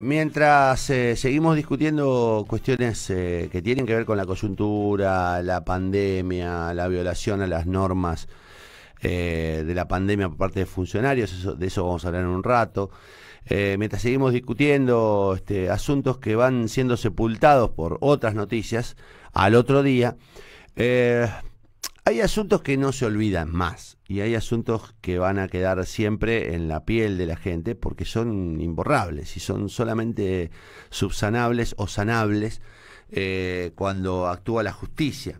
Mientras eh, seguimos discutiendo cuestiones eh, que tienen que ver con la coyuntura, la pandemia, la violación a las normas eh, de la pandemia por parte de funcionarios, de eso vamos a hablar en un rato. mientras seguimos discutiendo este, asuntos que van siendo sepultados por otras noticias al otro día, hay asuntos que no se olvidan más y hay asuntos que van a quedar siempre en la piel de la gente porque son imborrables y son solamente subsanables o sanables eh, cuando actúa la justicia.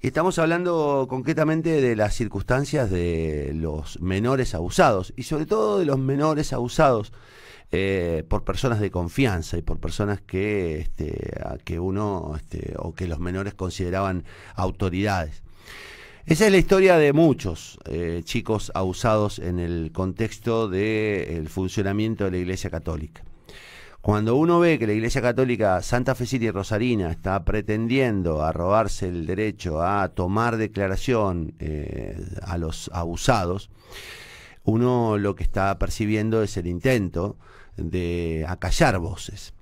Y estamos hablando concretamente de las circunstancias de los menores abusados y sobre todo de los menores abusados eh, por personas de confianza y por personas que, este, que uno este, o que los menores consideraban autoridades. Esa es la historia de muchos eh, chicos abusados en el contexto del funcionamiento de la Iglesia Católica. Cuando uno ve que la Iglesia Católica Santa Fe y Rosarina está pretendiendo robarse el derecho a tomar declaración eh, a los abusados, uno lo que está percibiendo es el intento de acallar voces.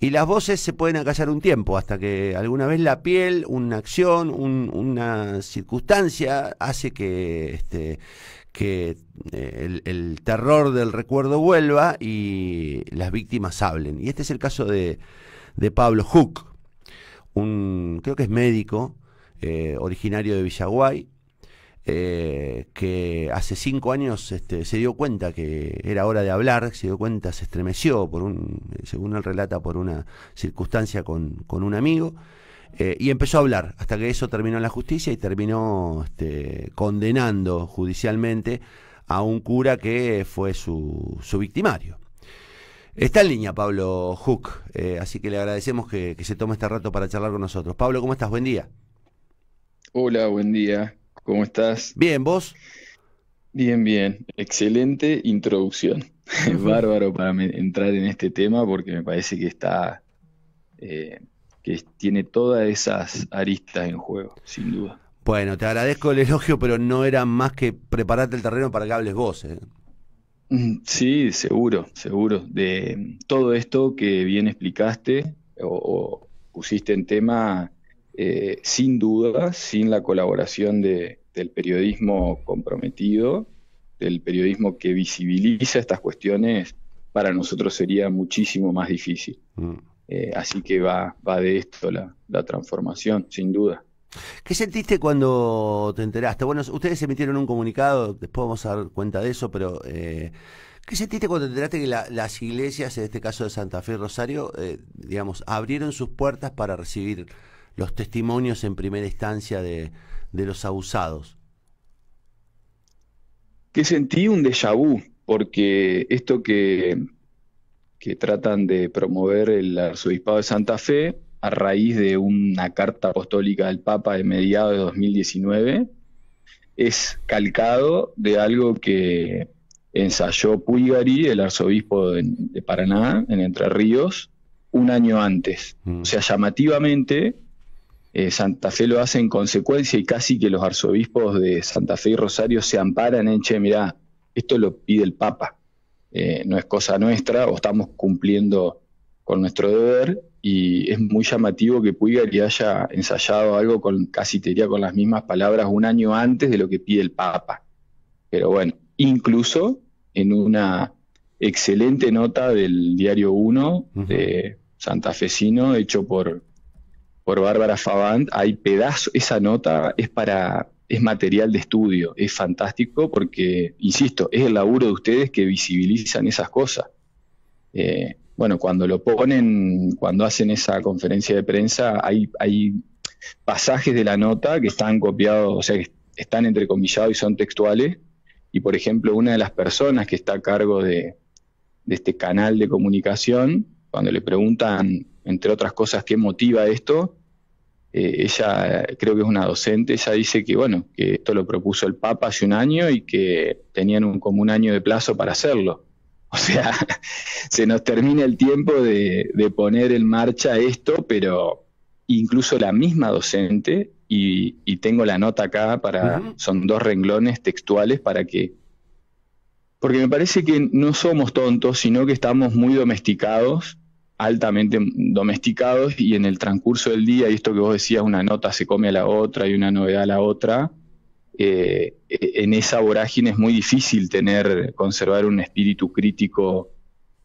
Y las voces se pueden acallar un tiempo, hasta que alguna vez la piel, una acción, una circunstancia hace que, este, que eh, el, terror del recuerdo vuelva y las víctimas hablen. Y este es el caso de, Pablo Hook, un, creo que es médico, eh, originario de Villaguay, eh, que hace cinco años este, se dio cuenta que era hora de hablar, se dio cuenta, se estremeció, por un, según él relata, por una circunstancia con, un amigo, eh, y empezó a hablar, hasta que eso terminó en la justicia y terminó este, condenando judicialmente a un cura que fue su, su victimario. Está en línea Pablo Hook, eh, así que le agradecemos que, que se tome este rato para charlar con nosotros. Pablo, ¿cómo estás? Buen día. Hola, buen día. ¿Cómo estás? Bien, ¿vos? Bien, bien. Excelente introducción. Bárbaro para entrar en este tema porque me parece que está. Eh, que tiene todas esas aristas en juego, sin duda. Bueno, te agradezco el elogio, pero no era más que prepararte el terreno para que hables vos. ¿eh? Mm, sí, seguro, seguro. De todo esto que bien explicaste o, pusiste en tema, eh, sin duda, sin la colaboración de, del periodismo comprometido, del periodismo que visibiliza estas cuestiones, para nosotros sería muchísimo más difícil. Mm. Eh, así que va, va de esto la, transformación, sin duda. ¿Qué sentiste cuando te enteraste? Bueno, ustedes emitieron un comunicado, después vamos a dar cuenta de eso, pero eh, ¿qué sentiste cuando te enteraste que las iglesias, en este caso de Santa Fe y Rosario, eh, digamos, abrieron sus puertas para recibir los testimonios en primera instancia de, de los abusados? Que sentí un déjà vu, porque esto que, que tratan de promover el arzobispado de Santa Fe a raíz de una carta apostólica del Papa de mediados de 2019 es calcado de algo que ensayó Puigari, el arzobispo de, Paraná, en Entre Ríos, un año antes. Mm. O sea, llamativamente, eh, Santa Fe lo hace en consecuencia y casi que los arzobispos de Santa Fe y Rosario se amparan en, che, mirá, esto lo pide el Papa, eh, no es cosa nuestra o estamos cumpliendo con nuestro deber y es muy llamativo que que haya ensayado algo con casi te diría con las mismas palabras un año antes de lo que pide el Papa. Pero bueno, incluso en una excelente nota del diario 1 de eh, Santa Fecino hecho por por Bárbara Favant, hay pedazos, esa nota es para, es material de estudio, es fantástico porque, insisto, es el laburo de ustedes que visibilizan esas cosas. Eh, bueno, cuando lo ponen, cuando hacen esa conferencia de prensa, hay, hay pasajes de la nota que están copiados, o sea, que están entrecomillados y son textuales. Y, por ejemplo, una de las personas que está a cargo de, de este canal de comunicación, cuando le preguntan, entre otras cosas, qué motiva esto, eh, ella creo que es una docente, ella dice que bueno, que esto lo propuso el Papa hace un año y que tenían un, como un año de plazo para hacerlo. O sea, se nos termina el tiempo de, poner en marcha esto, pero incluso la misma docente, y, tengo la nota acá para, son dos renglones textuales para que porque me parece que no somos tontos, sino que estamos muy domesticados altamente domesticados y en el transcurso del día, y esto que vos decías, una nota se come a la otra y una novedad a la otra, eh, e-, en esa vorágine es muy difícil tener, conservar un espíritu crítico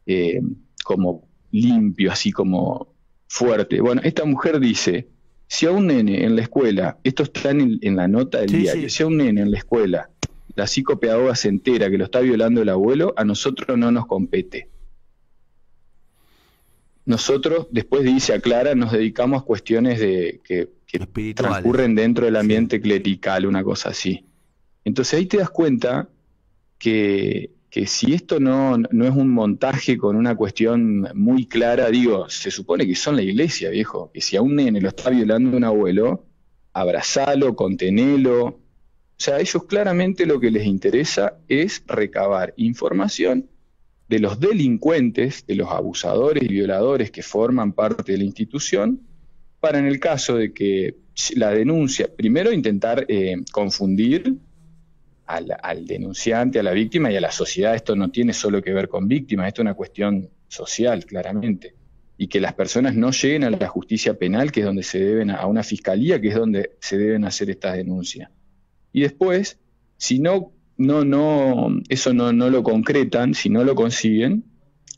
eh, como limpio, así como fuerte. Bueno, esta mujer dice, si a un nene en la escuela, esto está en, la nota del día que si a un nene en la escuela la psicopedagoga se entera que lo está violando el abuelo, a nosotros no nos compete. Nosotros, después de a Clara, nos dedicamos a cuestiones de, que, transcurren dentro del ambiente clerical, una cosa así. Entonces ahí te das cuenta que, si esto no, no, es un montaje con una cuestión muy clara, digo, se supone que son la iglesia, viejo, que si a un nene lo está violando un abuelo, abrazalo, contenelo. O sea, a ellos claramente lo que les interesa es recabar información de los delincuentes, de los abusadores y violadores que forman parte de la institución, para en el caso de que la denuncia, primero intentar eh, confundir al, denunciante, a la víctima y a la sociedad. Esto no tiene solo que ver con víctimas, esto es una cuestión social, claramente. Y que las personas no lleguen a la justicia penal, que es donde se deben, a una fiscalía, que es donde se deben hacer estas denuncias. Y después, si no no, no, eso no, no lo concretan, si no lo consiguen,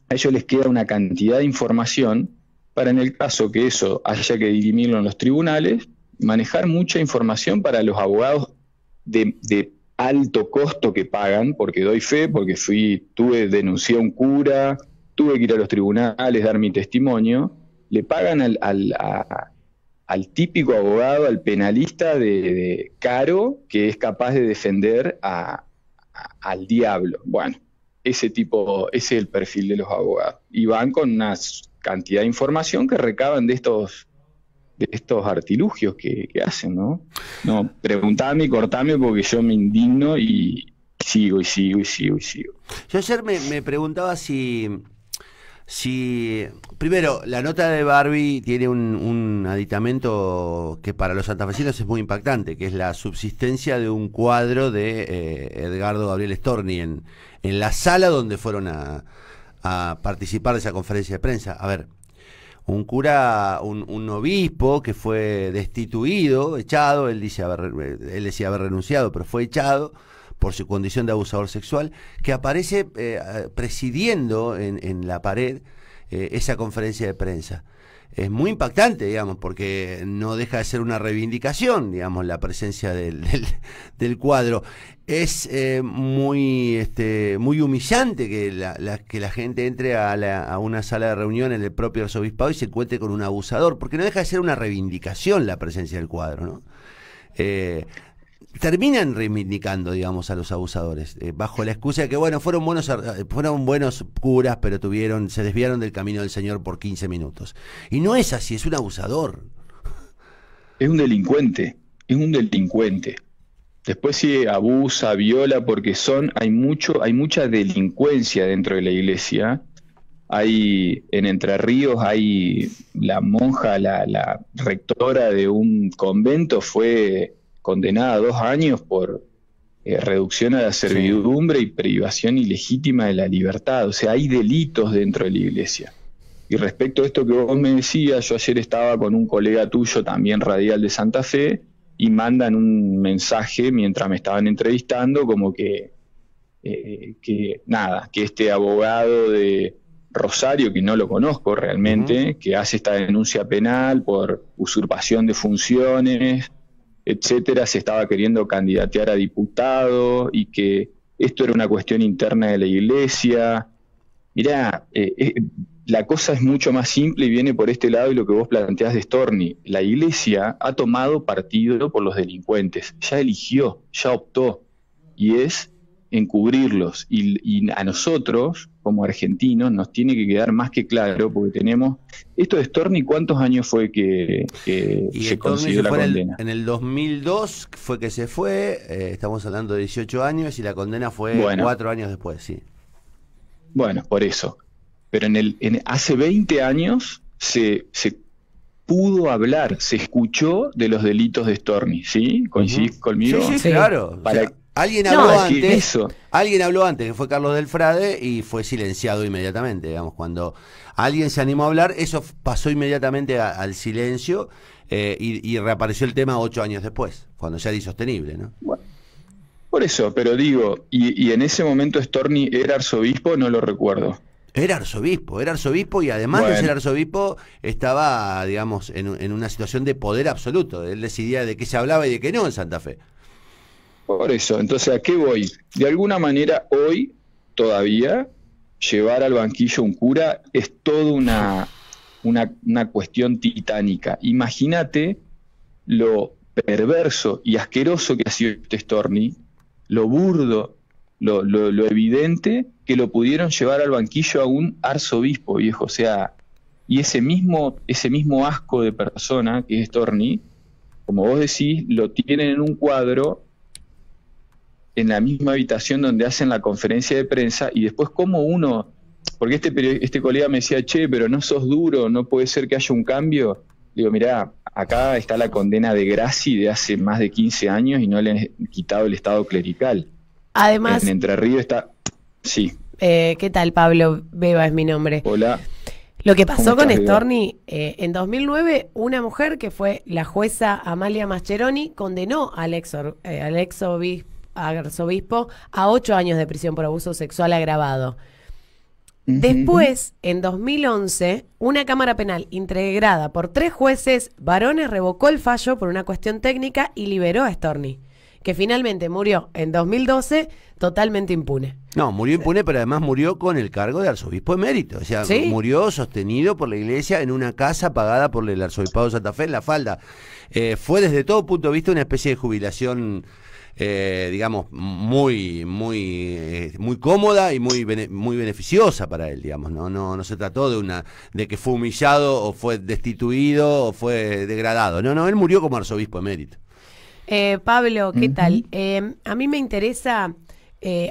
a ellos les queda una cantidad de información para en el caso que eso haya que dirimirlo en los tribunales, manejar mucha información para los abogados de, alto costo que pagan, porque doy fe, porque fui, tuve, denuncié a un cura, tuve que ir a los tribunales, dar mi testimonio, le pagan al, a, al típico abogado, al penalista de, caro que es capaz de defender al diablo. Bueno, ese tipo, ese es el perfil de los abogados. Y van con una cantidad de información que recaban de estos de estos artilugios que, hacen, ¿no? No, preguntame y cortame porque yo me indigno y sigo y sigo y sigo y sigo. Yo ayer me preguntaba si si, primero, la nota de Barbie tiene un, aditamento que para los santafesinos es muy impactante, que es la subsistencia de un cuadro de eh, Edgardo Gabriel Storni en, la sala donde fueron a, participar de esa conferencia de prensa. A ver, un cura, un, obispo que fue destituido, echado, él dice eh, él decía haber renunciado, pero fue echado por su condición de abusador sexual, que aparece eh, presidiendo en, la pared eh, esa conferencia de prensa. Es muy impactante, digamos, porque no deja de ser una reivindicación, digamos, la presencia del, cuadro. Es eh, muy, este, muy humillante que la, que la gente entre a, una sala de reuniones el propio arzobispado y se cuente con un abusador, porque no deja de ser una reivindicación la presencia del cuadro, ¿no? terminan reivindicando, digamos, a los abusadores, eh, bajo la excusa de que, bueno, fueron buenos, eh, fueron buenos curas, pero tuvieron, se desviaron del camino del Señor por 15 minutos. Y no es así, es un abusador. Es un delincuente, es un delincuente. Después si abusa, viola, porque son, hay mucho, hay mucha delincuencia dentro de la iglesia. Hay en Entre Ríos hay la monja, la rectora de un convento fue condenada a dos años por eh, reducción a la servidumbre y privación ilegítima de la libertad. O sea, hay delitos dentro de la iglesia. Y respecto a esto que vos me decías, yo ayer estaba con un colega tuyo, también radial de Santa Fe, y mandan un mensaje mientras me estaban entrevistando, como que, eh, que nada, que este abogado de Rosario, que no lo conozco realmente, que hace esta denuncia penal por usurpación de funciones, etcétera, se estaba queriendo candidatear a diputado y que esto era una cuestión interna de la iglesia. Mirá, eh, eh, la cosa es mucho más simple y viene por este lado y lo que vos planteás de Storni. La iglesia ha tomado partido por los delincuentes, ya eligió, ya optó, y es encubrirlos. Y, a nosotros, como argentinos, nos tiene que quedar más que claro, porque tenemos. Esto de Storni, ¿cuántos años fue que, se consiguió la condena? En el, 2002 fue que se fue, eh, estamos hablando de 18 años, y la condena fue cuatro años después, sí. Bueno, por eso. Pero en el, hace 20 años se, se pudo hablar, se escuchó de los delitos de Storni, ¿sí? ¿Coincidís conmigo? Sí, sí, claro. Para, Alguien habló antes. Alguien habló antes, que fue Carlos Delfrade, y fue silenciado inmediatamente. Digamos, cuando alguien se animó a hablar, eso pasó inmediatamente al silencio eh, y, reapareció el tema ocho años después, cuando ya era insostenible, ¿no? por eso, pero digo, y, en ese momento Storni era arzobispo, no lo recuerdo. Era arzobispo, era arzobispo y además de ser arzobispo estaba, digamos, en, en una situación de poder absoluto. Él decidía de qué se hablaba y de qué no en Santa Fe. Por eso, entonces, ¿a qué voy? De alguna manera, hoy todavía llevar al banquillo un cura es toda una, una, cuestión titánica. Imagínate lo perverso y asqueroso que ha sido este Storni, lo burdo, lo, lo, evidente que lo pudieron llevar al banquillo a un arzobispo, viejo. O sea, y ese mismo, ese mismo asco de persona que es Storni, como vos decís, lo tienen en un cuadro en la misma habitación donde hacen la conferencia de prensa y después como uno, porque este, este colega me decía, che, pero no sos duro, no puede ser que haya un cambio. Digo, mirá, acá está la condena de Graci de hace más de 15 años y no le han quitado el estado clerical. Además... En Entre Ríos está... Sí. Eh, ¿Qué tal, Pablo? Beba es mi nombre. Hola. Lo que pasó con Storni, eh, en 2009 una mujer que fue la jueza Amalia Mascheroni condenó a Alex al eh, obispo arzobispo a ocho años de prisión por abuso sexual agravado. Después, en 2011, una Cámara Penal integrada por tres jueces varones revocó el fallo por una cuestión técnica y liberó a Storni, que finalmente murió en 2012 totalmente impune. No, murió impune, pero además murió con el cargo de arzobispo emérito. O sea, murió sostenido por la iglesia en una casa pagada por el arzobispado de Santa Fe en la falda. Eh, fue desde todo punto de vista una especie de jubilación eh, digamos, muy, muy, eh, muy cómoda y muy, muy beneficiosa para él, digamos. ¿no? No, no se trató de una, de que fue humillado o fue destituido o fue degradado. No, no, él murió como arzobispo emérito. Eh, Pablo, ¿qué tal? a mí me interesa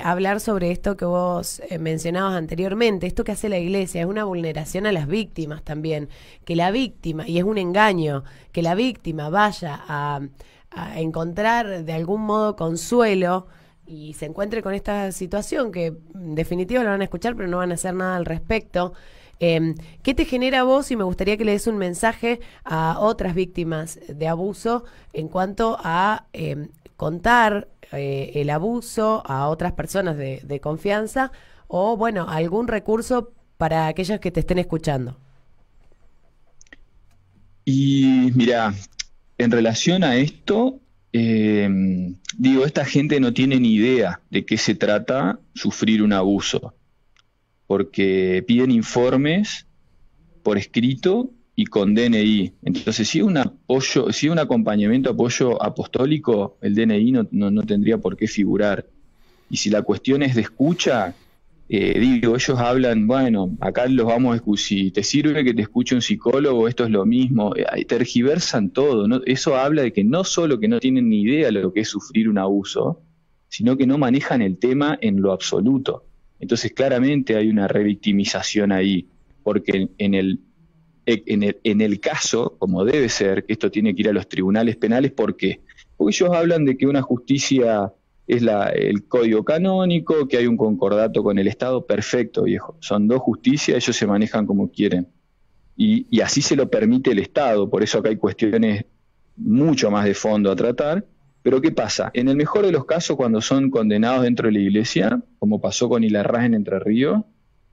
hablar sobre esto que vos mencionabas anteriormente, esto que hace la iglesia, es una vulneración a las víctimas también, que la víctima, y es un engaño, que la víctima vaya a a encontrar de algún modo consuelo y se encuentre con esta situación que en mm, definitiva lo van a escuchar pero no van a hacer nada al respecto. Em, ¿Qué te genera a vos? Y me gustaría que le des un mensaje a otras víctimas de abuso en cuanto a em, contar eh, el abuso a otras personas de, de, confianza o, bueno, algún recurso para aquellos que te estén escuchando. Y mira, en relación a esto, eh, digo, esta gente no tiene ni idea de qué se trata sufrir un abuso, porque piden informes por escrito y con DNI. Entonces, si un apoyo, si un acompañamiento apoyo apostólico, el DNI no tendría por qué figurar. Y si la cuestión es de escucha, eh, digo, ellos hablan, bueno, acá los vamos a escuchar, si te sirve que te escuche un psicólogo, esto es lo mismo, eh, tergiversan todo, eso habla de que no solo que no tienen ni idea de lo que es sufrir un abuso, sino que no manejan el tema en lo absoluto. Entonces claramente hay una revictimización ahí, porque en el, e, en el, en el caso, como debe ser, que esto tiene que ir a los tribunales penales, ¿por qué? Porque ellos hablan de que una justicia es la, el código canónico, que hay un concordato con el Estado, perfecto, viejo. Son dos justicias, ellos se manejan como quieren. Y, así se lo permite el Estado, por eso acá hay cuestiones mucho más de fondo a tratar. Pero ¿qué pasa? En el mejor de los casos, cuando son condenados dentro de la iglesia, como pasó con Hilarraz en Entre Ríos,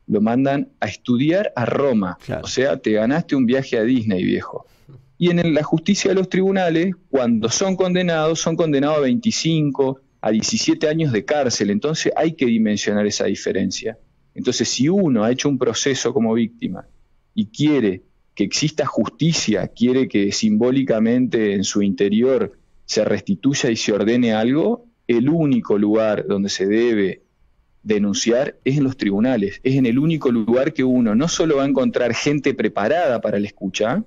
lo mandan a estudiar a Roma. O sea, te ganaste un viaje a Disney, viejo. Y en la justicia de los tribunales, cuando son condenados, son condenados a 25, a 17 años de cárcel. Entonces hay que dimensionar esa diferencia. Entonces si uno ha hecho un proceso como víctima y quiere que exista justicia, quiere que simbólicamente en su interior se restituya y se ordene algo, el único lugar donde se debe denunciar es en los tribunales, es en el único lugar que uno no solo va a encontrar gente preparada para la escucha,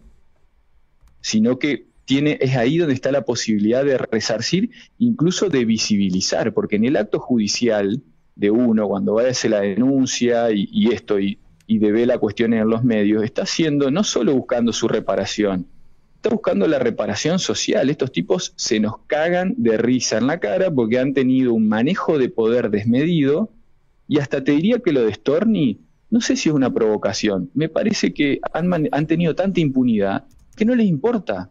sino que tiene, es ahí donde está la posibilidad de resarcir, incluso de visibilizar, porque en el acto judicial de uno, cuando va a hacer la denuncia y, esto, y, debe la cuestión en los medios, está haciendo, no solo buscando su reparación, está buscando la reparación social. Estos tipos se nos cagan de risa en la cara porque han tenido un manejo de poder desmedido y hasta te diría que lo de Storni, no sé si es una provocación, me parece que han, han tenido tanta impunidad que no les importa.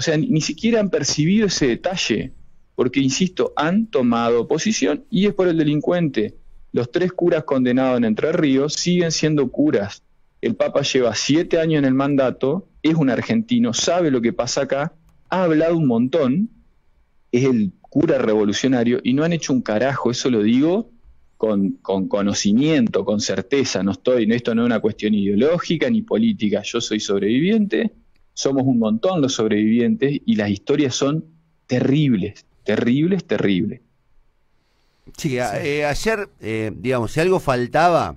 O sea, ni, siquiera han percibido ese detalle, porque, insisto, han tomado posición y es por el delincuente. Los tres curas condenados en Entre Ríos siguen siendo curas. El Papa lleva siete años en el mandato, es un argentino, sabe lo que pasa acá, ha hablado un montón, es el cura revolucionario y no han hecho un carajo, eso lo digo con, conocimiento, con certeza, no estoy, esto no es una cuestión ideológica ni política, yo soy sobreviviente somos un montón los sobrevivientes y las historias son terribles, terribles, terribles. Sí, eh, ayer, eh, digamos, si algo faltaba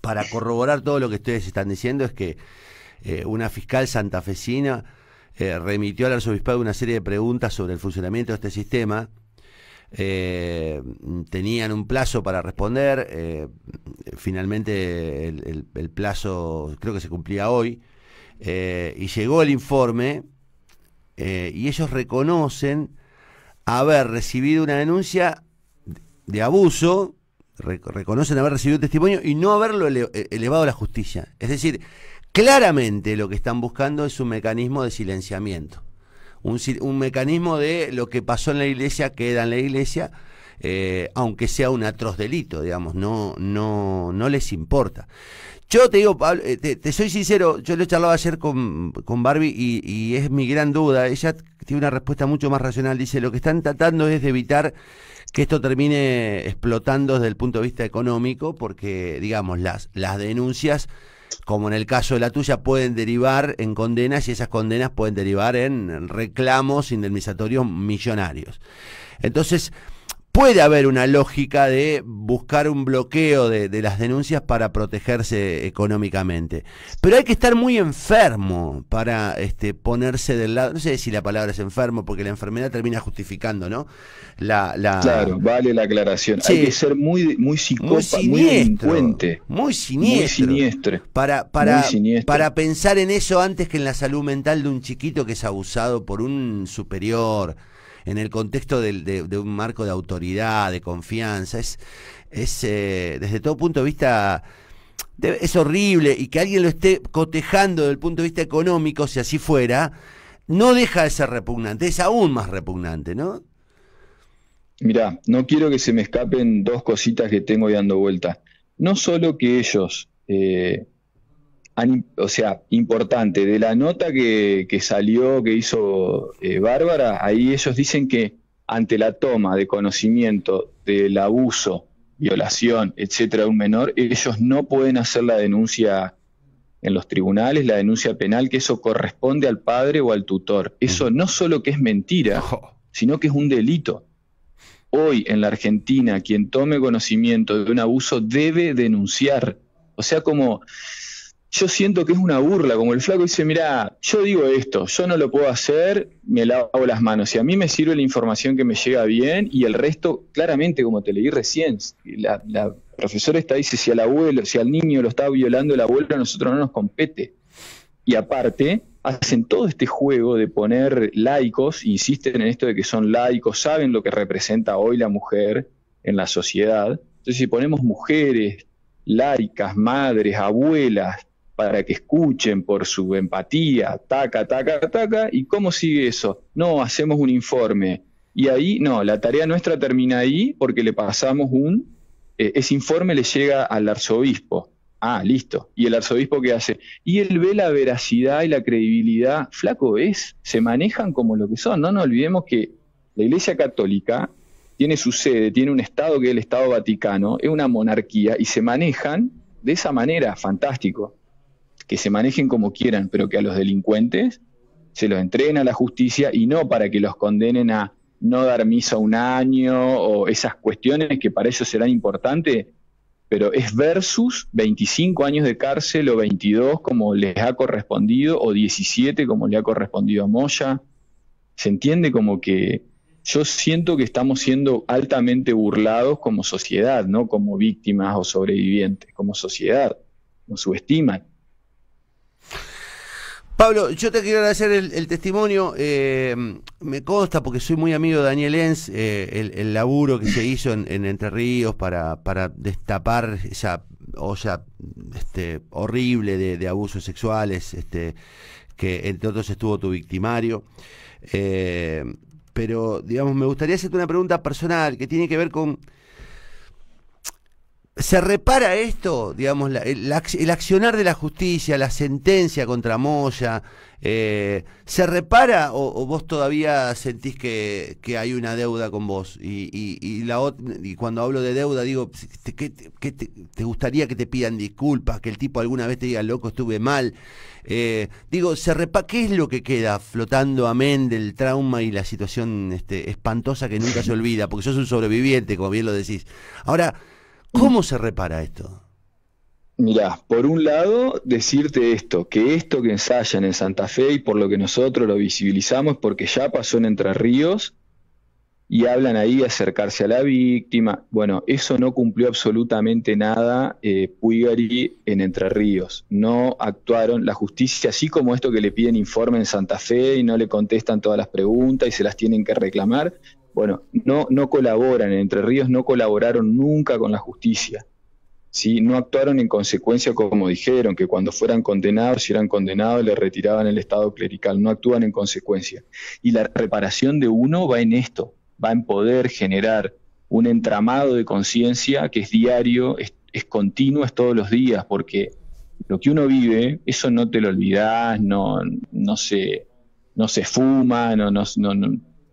para corroborar todo lo que ustedes están diciendo es que eh, una fiscal santafesina remitió al arzobispado una serie de preguntas sobre el funcionamiento de este sistema. tenían un plazo para responder. finalmente el, plazo creo que se cumplía hoy. Eh, y llegó el informe eh, y ellos reconocen haber recibido una denuncia de abuso, reconocen haber recibido testimonio y no haberlo eh, elevado a la justicia. Es decir, claramente lo que están buscando es un mecanismo de silenciamiento, un, un mecanismo de lo que pasó en la iglesia queda en la iglesia eh, aunque sea un atroz delito, digamos, no, no, no les importa. Yo te digo, Pablo, eh, te, soy sincero, yo lo charlado ayer con, Barbie y, es mi gran duda. Ella tiene una respuesta mucho más racional. Dice, lo que están tratando es de evitar que esto termine explotando desde el punto de vista económico, porque, digamos, las, las denuncias, como en el caso de la tuya, pueden derivar en condenas y esas condenas pueden derivar en reclamos indemnizatorios millonarios. Entonces, puede haber una lógica de buscar un bloqueo de, las denuncias para protegerse económicamente. Pero hay que estar muy enfermo para este, ponerse del lado, no sé si la palabra es enfermo, porque la enfermedad termina justificando, ¿no? La, la... Claro, vale la aclaración. Hay que ser muy, muy psicópata, muy, delincuente. Muy siniestro. Muy siniestro. Para, para, muy siniestro. para pensar en eso antes que en la salud mental de un chiquito que es abusado por un superior en el contexto de, un marco de autoridad, de confianza. Es, eh, desde todo punto de vista es horrible y que alguien lo esté cotejando desde el punto de vista económico, si así fuera, no deja de ser repugnante, es aún más repugnante, ¿no? Mirá, no quiero que se me escapen dos cositas que tengo dando vuelta. No solo que ellos eh, o sea, importante, de la nota que, salió, que hizo eh, Bárbara, ahí ellos dicen que ante la toma de conocimiento del abuso, violación, etcétera, de un menor, ellos no pueden hacer la denuncia en los tribunales, la denuncia penal, que eso corresponde al padre o al tutor. Eso no solo que es mentira, sino que es un delito. Hoy en la Argentina, quien tome conocimiento de un abuso debe denunciar. O sea, como yo siento que es una burla, como el flaco dice, mira, yo digo esto, yo no lo puedo hacer, me lavo las manos. Y a mí me sirve la información que me llega bien y el resto, claramente, como te leí recién, la, la profesora está dice, si al abuelo, si al niño lo está violando el abuelo, a nosotros no nos compete. Y aparte, hacen todo este juego de poner laicos, insisten en esto de que son laicos, saben lo que representa hoy la mujer en la sociedad. Entonces, si ponemos mujeres, laicas, madres, abuelas, para que escuchen por su empatía, taca, taca, taca, y cómo sigue eso. No, hacemos un informe. Y ahí, no, la tarea nuestra termina ahí porque le pasamos un, eh, ese informe le llega al arzobispo. Ah, listo. ¿Y el arzobispo qué hace? Y él ve la veracidad y la credibilidad. Flaco es, se manejan como lo que son. No nos olvidemos que la Iglesia Católica tiene su sede, tiene un Estado que es el Estado Vaticano, es una monarquía y se manejan de esa manera, fantástico que se manejen como quieran, pero que a los delincuentes se los entreguen a la justicia y no para que los condenen a no dar misa un año o esas cuestiones que para ellos serán importantes, pero es versus 25 años de cárcel o 22 como les ha correspondido o 17 como le ha correspondido a Moya. Se entiende como que yo siento que estamos siendo altamente burlados como sociedad, no como víctimas o sobrevivientes, como sociedad. Nos subestiman. Pablo, yo te quiero agradecer el, testimonio. Eh, me consta, porque soy muy amigo de Daniel Enz, eh, el, laburo que se hizo en, Entre Ríos para, destapar esa olla este, horrible de, abusos sexuales, este, que entre otros estuvo tu victimario. Eh, pero, digamos, me gustaría hacerte una pregunta personal que tiene que ver con ¿Se repara esto, digamos, el, accionar de la justicia, la sentencia contra Moya? Eh, ¿Se repara o, vos todavía sentís que, hay una deuda con vos? Y, y cuando hablo de deuda digo, ¿qué, te, gustaría que te pidan disculpas? Que el tipo alguna vez te diga, loco, estuve mal. Eh, digo, ¿se repara qué es lo que queda flotando amén del trauma y la situación este, espantosa que nunca se olvida? Porque sos un sobreviviente, como bien lo decís. Ahora ¿Cómo se repara esto? Mirá, por un lado, decirte esto, que esto que ensayan en Santa Fe y por lo que nosotros lo visibilizamos, porque ya pasó en Entre Ríos y hablan ahí de acercarse a la víctima. Bueno, eso no cumplió absolutamente nada eh, Puigari en Entre Ríos. No actuaron la justicia, así como esto que le piden informe en Santa Fe y no le contestan todas las preguntas y se las tienen que reclamar. Bueno, no, no colaboran, Entre Ríos no colaboraron nunca con la justicia. ¿sí? No actuaron en consecuencia como dijeron, que cuando fueran condenados, si eran condenados, le retiraban el estado clerical, no actúan en consecuencia. Y la reparación de uno va en esto, va en poder generar un entramado de conciencia que es diario, es, continuo, es todos los días, porque lo que uno vive, eso no te lo olvidás, no, no, se, no se fuma, no, no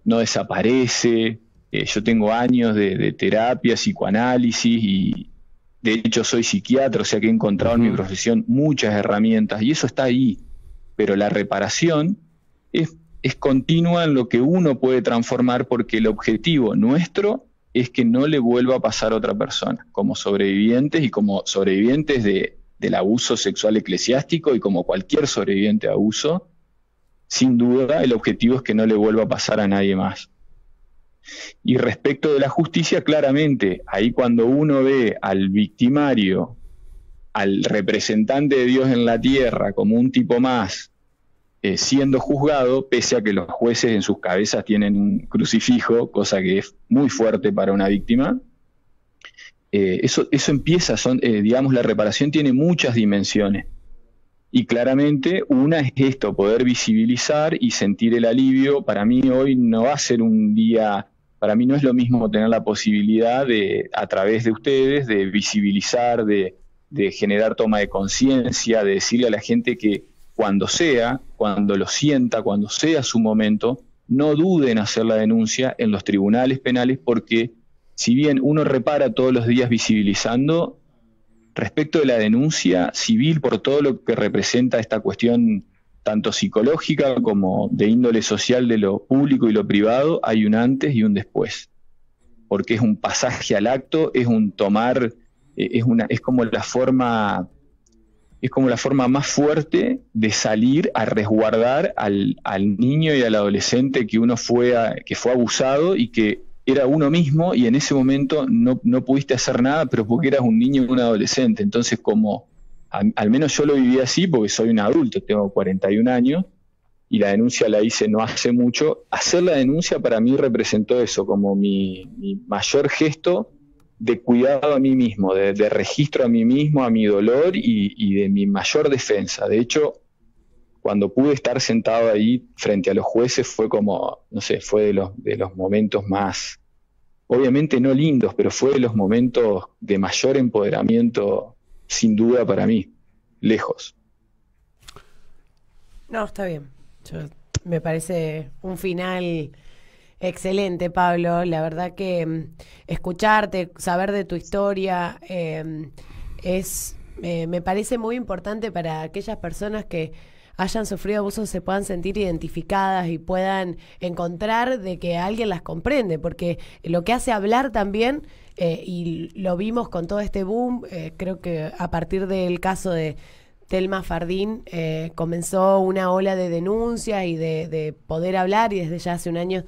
no desaparece. Eh, yo tengo años de, terapia, psicoanálisis y de hecho soy psiquiatra, o sea que he encontrado en mi profesión muchas herramientas y eso está ahí. Pero la reparación es, continua en lo que uno puede transformar porque el objetivo nuestro es que no le vuelva a pasar a otra persona, como sobrevivientes y como sobrevivientes de, del abuso sexual eclesiástico y como cualquier sobreviviente de abuso, sin duda el objetivo es que no le vuelva a pasar a nadie más. Y respecto de la justicia, claramente, ahí cuando uno ve al victimario, al representante de Dios en la tierra, como un tipo más, eh, siendo juzgado, pese a que los jueces en sus cabezas tienen un crucifijo, cosa que es muy fuerte para una víctima, eh, eso, empieza, son, eh, digamos, la reparación tiene muchas dimensiones y claramente una es esto, poder visibilizar y sentir el alivio. Para mí hoy no va a ser un día, para mí no es lo mismo tener la posibilidad de, a través de ustedes, de visibilizar, de, de generar toma de conciencia, de decirle a la gente que cuando sea, cuando lo sienta, cuando sea su momento, no duden en hacer la denuncia en los tribunales penales porque si bien uno repara todos los días visibilizando, Respecto de la denuncia civil por todo lo que representa esta cuestión tanto psicológica como de índole social de lo público y lo privado, hay un antes y un después. Porque es un pasaje al acto, es un tomar, eh, es una, es como la forma, es como la forma más fuerte de salir a resguardar al, al niño y al adolescente que uno fue que fue abusado y que era uno mismo y en ese momento no, pudiste hacer nada, pero porque eras un niño y un adolescente. Entonces, como al menos yo lo viví así, porque soy un adulto, tengo 41 años y la denuncia la hice no hace mucho, hacer la denuncia para mí representó eso, como mi, mayor gesto de cuidado a mí mismo, de, registro a mí mismo, a mi dolor y, y de mi mayor defensa. De hecho, cuando pude estar sentado ahí frente a los jueces fue como, no sé, fue de los, de los momentos más, obviamente no lindos, pero fue de los momentos de mayor empoderamiento, sin duda para mí, lejos. No, está bien. me parece un final excelente, Pablo. La verdad que mm, escucharte, saber de tu historia, eh, es, eh, me parece muy importante para aquellas personas que hayan sufrido abusos se puedan sentir identificadas y puedan encontrar de que alguien las comprende, porque lo que hace hablar también, eh, y lo vimos con todo este boom, eh, creo que a partir del caso de Telma Fardín eh, comenzó una ola de denuncias y de, poder hablar, y desde ya hace un año,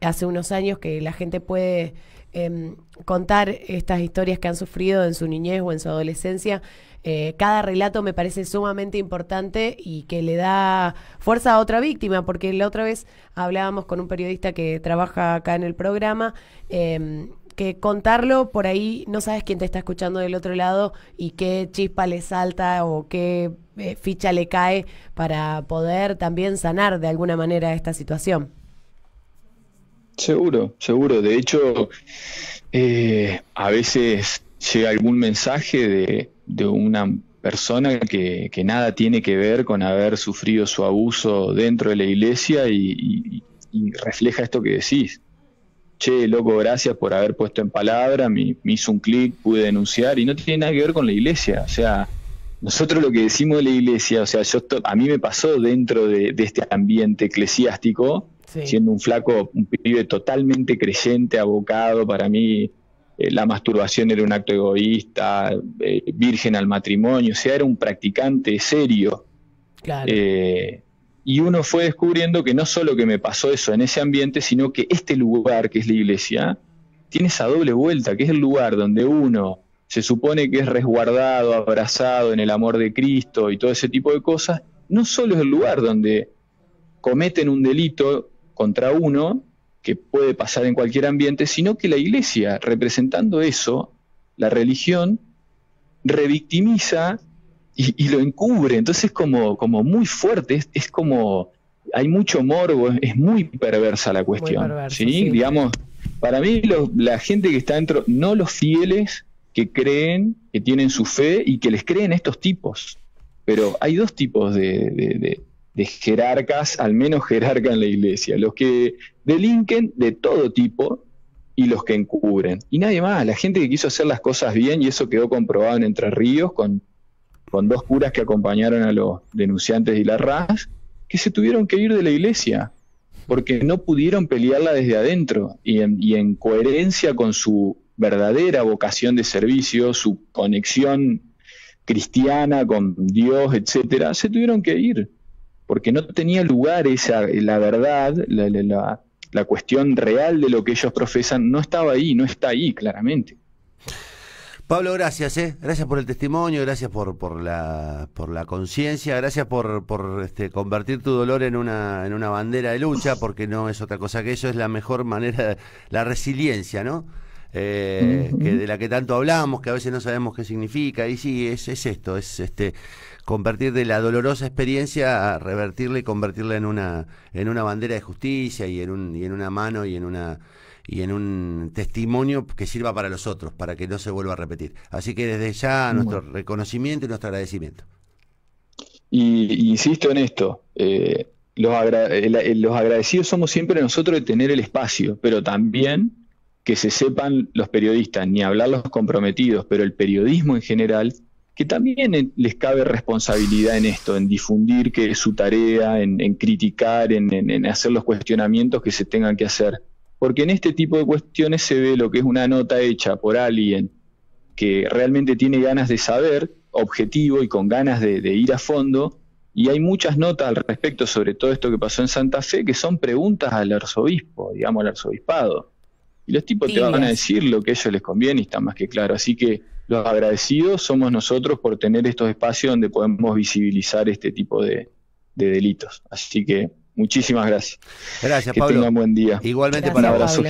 hace unos años que la gente puede em, contar estas historias que han sufrido en su niñez o en su adolescencia eh, cada relato me parece sumamente importante y que le da fuerza a otra víctima, porque la otra vez hablábamos con un periodista que trabaja acá en el programa. Em, que contarlo por ahí no sabes quién te está escuchando del otro lado y qué chispa le salta o qué eh, ficha le cae para poder también sanar de alguna manera esta situación. Seguro, seguro. De hecho, eh, a veces llega algún mensaje de, de una persona que, nada tiene que ver con haber sufrido su abuso dentro de la iglesia y, refleja esto que decís. Che, loco, gracias por haber puesto en palabra, me, me hizo un clic, pude denunciar y no tiene nada que ver con la iglesia. O sea, nosotros lo que decimos de la iglesia, o sea, yo a mí me pasó dentro de, este ambiente eclesiástico, siendo un flaco, un pibe totalmente creyente, abocado, para mí eh, la masturbación era un acto egoísta, eh, virgen al matrimonio, o sea, era un practicante serio. Claro. Eh, y uno fue descubriendo que no solo que me pasó eso en ese ambiente, sino que este lugar que es la iglesia, tiene esa doble vuelta, que es el lugar donde uno se supone que es resguardado, abrazado en el amor de Cristo y todo ese tipo de cosas, no solo es el lugar donde cometen un delito contra uno, que puede pasar en cualquier ambiente, sino que la iglesia, representando eso, la religión, revictimiza y, lo encubre. Entonces como, como muy fuerte, es, como, hay mucho morbo, es, muy perversa la cuestión. ¿sí? Digamos, para mí la gente que está dentro, no los fieles que creen, que tienen su fe y que les creen estos tipos. Pero hay dos tipos de, de jerarcas, al menos jerarca en la iglesia, los que delinquen de todo tipo y los que encubren. Y nadie más, la gente que quiso hacer las cosas bien, y eso quedó comprobado en Entre Ríos con, con dos curas que acompañaron a los denunciantes y la RAS, que se tuvieron que ir de la iglesia porque no pudieron pelearla desde adentro y en, coherencia con su verdadera vocación de servicio, su conexión cristiana con Dios, etcétera, se tuvieron que ir porque no tenía lugar esa la verdad, la, la cuestión real de lo que ellos profesan no estaba ahí, no está ahí claramente. Pablo, gracias, ¿eh? gracias por el testimonio, gracias por, por la, por la conciencia, gracias por, por este, convertir tu dolor en una, en una bandera de lucha, porque no es otra cosa que eso, es la mejor manera, la resiliencia, ¿no? Eh, de la que tanto hablamos, que a veces no sabemos qué significa, y sí, es, es esto, es este convertir de la dolorosa experiencia a revertirla y convertirla en una, en una bandera de justicia y en, un, en una mano y en una y en un testimonio que sirva para los otros, para que no se vuelva a repetir. Así que desde ya nuestro reconocimiento y nuestro agradecimiento. Y, insisto en esto, eh, los, los agradecidos somos siempre nosotros de tener el espacio, pero también que se sepan los periodistas, ni hablar los comprometidos, pero el periodismo en general que también les cabe responsabilidad en esto, en difundir que es su tarea, en, criticar, en, hacer los cuestionamientos que se tengan que hacer. Porque en este tipo de cuestiones se ve lo que es una nota hecha por alguien que realmente tiene ganas de saber, objetivo y con ganas de, ir a fondo. Y hay muchas notas al respecto sobre todo esto que pasó en Santa Fe, que son preguntas al arzobispo, digamos al arzobispado. Y los tipos te van a decir lo que a ellos les conviene y está más que claro. Así que agradecidos somos nosotros por tener estos espacios donde podemos visibilizar este tipo de, delitos. Así que muchísimas gracias. Gracias, Pablo. tengan buen día. Igualmente para abrazo.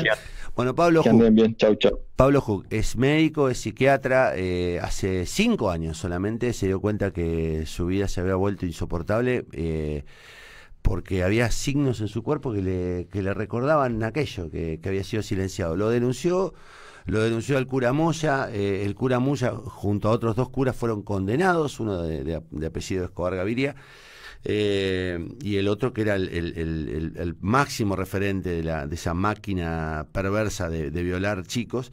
Bueno, Pablo Hug, Chau, chau. Pablo Hug es médico, es psiquiatra. Eh, hace cinco años solamente se dio cuenta que su vida se había vuelto insoportable eh, porque había signos en su cuerpo que le, le recordaban aquello que había sido silenciado. Lo denunció. Lo denunció el cura Moya. Eh, el cura Moya, junto a otros dos curas, fueron condenados, uno de, apellido Escobar Gaviria. Eh, y el otro que era el, máximo referente de, esa máquina perversa de, violar chicos,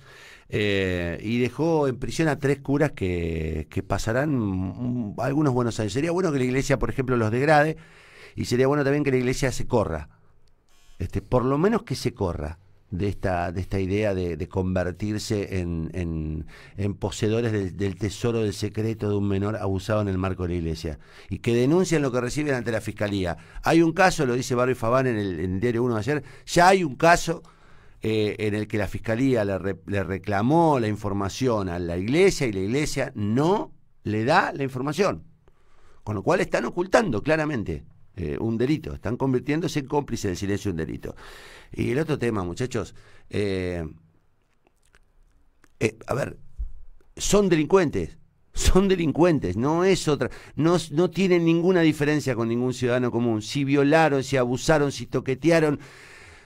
eh, y dejó en prisión a tres curas que, pasarán mm, algunos buenos años. Sería bueno que la iglesia, por ejemplo, los degrade, y sería bueno también que la iglesia se corra, este, por lo menos que se corra de esta, de esta idea de, convertirse en, en, poseedores del, tesoro del secreto de un menor abusado en el marco de la iglesia y que denuncian lo que reciben ante la fiscalía. Hay un caso, lo dice Barrio Fabán en el, diario 1 de ayer, ya hay un caso eh, en el que la fiscalía le, le reclamó la información a la iglesia y la iglesia no le da la información, con lo cual están ocultando claramente. Eh, un delito, están convirtiéndose en cómplices del silencio un delito. Y el otro tema, muchachos, eh, eh, a ver, son delincuentes, son delincuentes, no es otra, no, tienen ninguna diferencia con ningún ciudadano común. Si violaron, si abusaron, si toquetearon,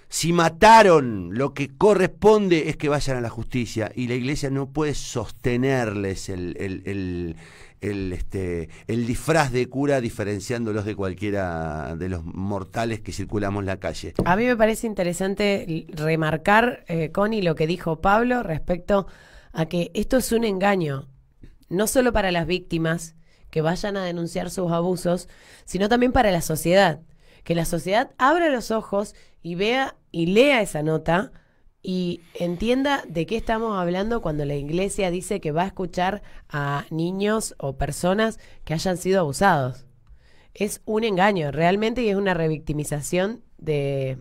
si mataron, lo que corresponde es que vayan a la justicia y la iglesia no puede sostenerles el, el, este, el disfraz de cura diferenciándolos de cualquiera de los mortales que circulamos la calle. A mí me parece interesante remarcar, con eh, Connie, lo que dijo Pablo respecto a que esto es un engaño, no solo para las víctimas que vayan a denunciar sus abusos, sino también para la sociedad. Que la sociedad abra los ojos y vea y lea esa nota y entienda de qué estamos hablando cuando la iglesia dice que va a escuchar a niños o personas que hayan sido abusados. Es un engaño, realmente, y es una revictimización de,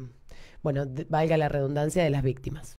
bueno, valga la redundancia, de las víctimas.